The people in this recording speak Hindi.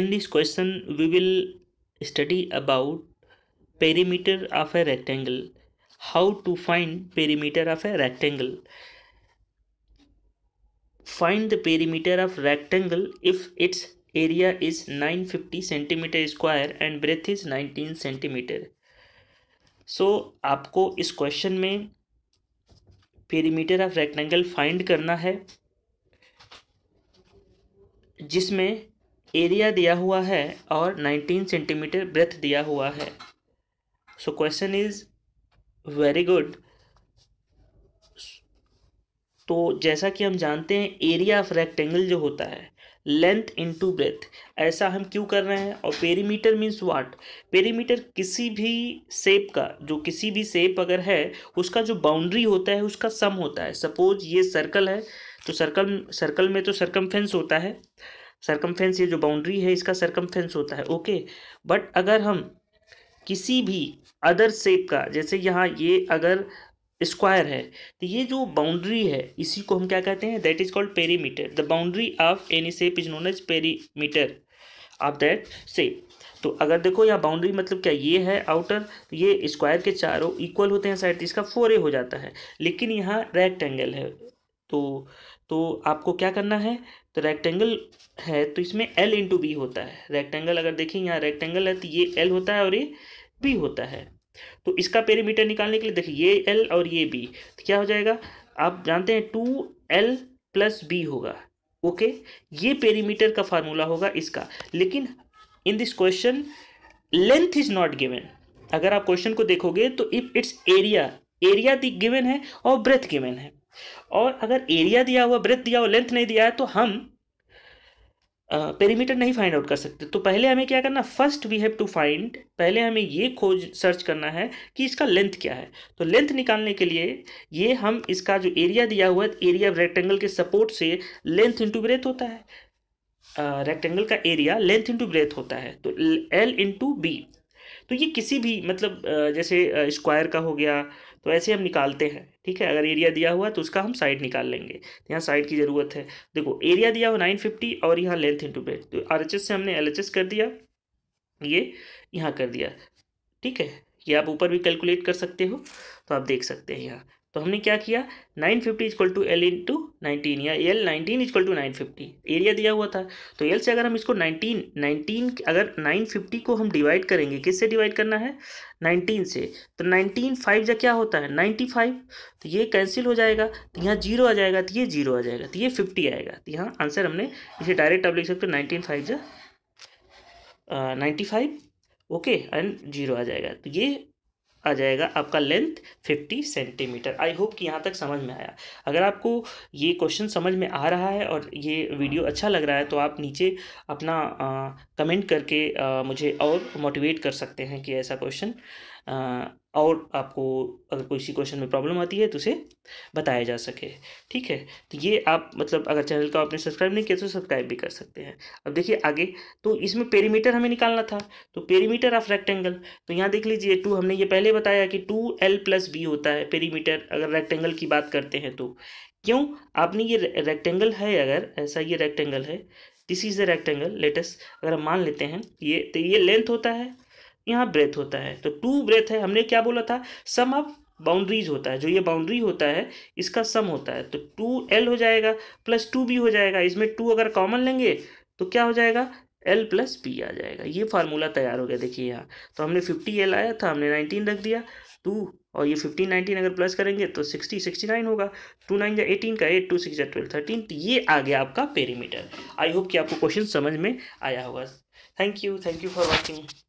in this question we will study about perimeter of a rectangle how to find perimeter of a rectangle find the perimeter of rectangle if its area is 950 centimeter square and breadth is 19 centimeter so so, आपको इस क्वेश्चन में पेरीमीटर ऑफ रेक्टेंगल फाइंड करना है जिसमें एरिया दिया हुआ है और 19 सेंटीमीटर ब्रेथ दिया हुआ है so question is very good तो जैसा कि हम जानते हैं एरिया ऑफ रेक्टेंगल जो होता है लेंथ इनटू ब्रेथ ऐसा हम क्यों कर रहे हैं और पेरीमीटर मीन्स वाट पेरीमीटर किसी भी सेप का जो किसी भी सेप अगर है उसका जो बाउंड्री होता है उसका सम होता है सपोज ये सर्कल है तो सर्कल सर्कल में तो सर्कम होता है सरकमफेंस ये जो बाउंड्री है इसका सरकमफेंस होता है ओके बट अगर हम किसी भी अदर सेप का जैसे यहाँ ये अगर स्क्वायर है तो ये जो बाउंड्री है इसी को हम क्या कहते हैं that is called perimeter the boundary of any shape is known as perimeter of that shape तो अगर देखो यहाँ बाउंड्री मतलब क्या ये है आउटर तो ये स्क्वायर के चारों इक्वल होते हैं साइड तो इसका फोर ए हो जाता है लेकिन यहाँ एंगल है तो तो आपको क्या करना है तो रेक्टेंगल है तो इसमें एल इंटू बी होता है रेक्टेंगल अगर देखें यहाँ रेक्टेंगल है तो ये एल होता है और ये बी होता है तो इसका पेरीमीटर निकालने के लिए देखिए ये एल और ये बी तो क्या हो जाएगा आप जानते हैं टू एल प्लस बी होगा ओके ये पेरीमीटर का फार्मूला होगा इसका लेकिन in this question length is not given अगर आप क्वेश्चन को देखोगे तो इफ इट्स एरिया एरिया दी गिवन है और ब्रेथ गिवन है और अगर एरिया दिया हुआ ब्रेथ दिया हुआ लेंथ नहीं दिया है तो हम पेरीमीटर नहीं फाइंड आउट कर सकते तो पहले हमें क्या करना first we have to find पहले हमें ये खोज सर्च करना है कि इसका लेंथ क्या है तो लेंथ निकालने के लिए ये हम इसका जो एरिया दिया हुआ है एरिया रेक्टेंगल के सपोर्ट से लेंथ इंटू ब्रेथ होता है रेक्टेंगल uh, का एरिया लेंथ इंटू ब्रेथ होता है तो एल इंटू बी तो ये किसी भी मतलब जैसे स्क्वायर का हो गया तो ऐसे हम निकालते हैं ठीक है अगर एरिया दिया हुआ है तो उसका हम साइड निकाल लेंगे तो यहाँ साइड की ज़रूरत है देखो एरिया दिया हुआ नाइन फिफ्टी और यहाँ लेंथ इंटू ब्रेथ तो आर से हमने एल कर दिया ये यहाँ कर दिया ठीक है ये आप ऊपर भी कैलकुलेट कर सकते हो तो आप देख सकते हैं यहाँ तो हमने क्या किया 950 fifty is equal to L two nineteen या L nineteen is equal to nine fifty area दिया हुआ था तो एल से अगर हम इसको 19 19 अगर 950 को हम डिवाइड करेंगे किससे डिवाइड करना है 19 से तो 19 फाइव जो क्या होता है 95 तो ये कैंसिल हो जाएगा तो यहाँ जीरो आ जाएगा तो ये जीरो आ जाएगा तो ये फिफ्टी आएगा तो यहाँ आंसर हमने इसे डायरेक्ट आप लिख सकते हो नाइनटीन फाइव जो ninety five okay and zero आ जाएगा तो ये आ जाएगा आपका लेंथ 50 सेंटीमीटर आई होप कि यहाँ तक समझ में आया अगर आपको ये क्वेश्चन समझ में आ रहा है और ये वीडियो अच्छा लग रहा है तो आप नीचे अपना आ, कमेंट करके आ, मुझे और मोटिवेट कर सकते हैं कि ऐसा क्वेश्चन और आपको अगर कोई सी क्वेश्चन में प्रॉब्लम आती है तो उसे बताया जा सके ठीक है तो ये आप मतलब अगर चैनल को आपने सब्सक्राइब नहीं किया तो सब्सक्राइब भी कर सकते हैं अब देखिए आगे तो इसमें पेरीमीटर हमें निकालना था तो पेरीमीटर ऑफ रेक्टेंगल तो यहाँ देख लीजिए टू हमने ये पहले बताया कि टू एल प्लस बी होता है पेरीमीटर अगर रेक्टेंगल की बात करते हैं तो क्यों आपने ये रेक्टेंगल है अगर ऐसा ये रेक्टेंगल है this is the rectangle latest अगर हम मान लेते हैं ये तो ये लेंथ होता है यहाँ ब्रेथ होता है तो टू ब्रेथ है हमने क्या बोला था सम ऑफ बाउंड्रीज होता है जो ये बाउंड्री होता है इसका सम होता है तो टू एल हो जाएगा प्लस टू बी हो जाएगा इसमें टू अगर कॉमन लेंगे तो क्या हो जाएगा एल प्लस बी आ जाएगा ये फार्मूला तैयार हो गया देखिए यहाँ तो हमने फिफ्टी एल आया था हमने नाइनटीन रख दिया टू और ये फिफ्टीन नाइनटीन अगर प्लस करेंगे तो सिक्सटी सिक्सटी नाइन होगा टू नाइन या एटीन का एट टू सिक्स या ट्वेल्व थर्टीन तो ये आ गया आपका पेरीमीटर आई होप कि आपको क्वेश्चन समझ में आया होगा thank you thank you for watching